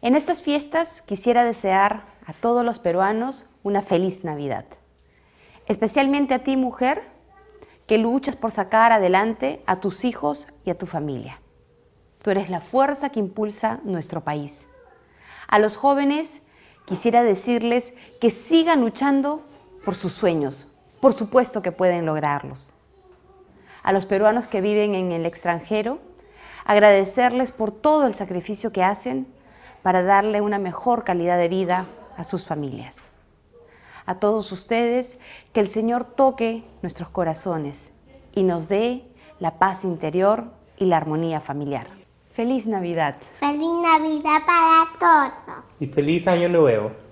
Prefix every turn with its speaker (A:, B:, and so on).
A: En estas fiestas quisiera desear a todos los peruanos una feliz Navidad. Especialmente a ti, mujer, que luchas por sacar adelante a tus hijos y a tu familia. Tú eres la fuerza que impulsa nuestro país. A los jóvenes quisiera decirles que sigan luchando por sus sueños. Por supuesto que pueden lograrlos. A los peruanos que viven en el extranjero, agradecerles por todo el sacrificio que hacen para darle una mejor calidad de vida a sus familias. A todos ustedes, que el Señor toque nuestros corazones y nos dé la paz interior y la armonía familiar. Feliz Navidad.
B: Feliz Navidad para todos.
C: Y feliz año nuevo.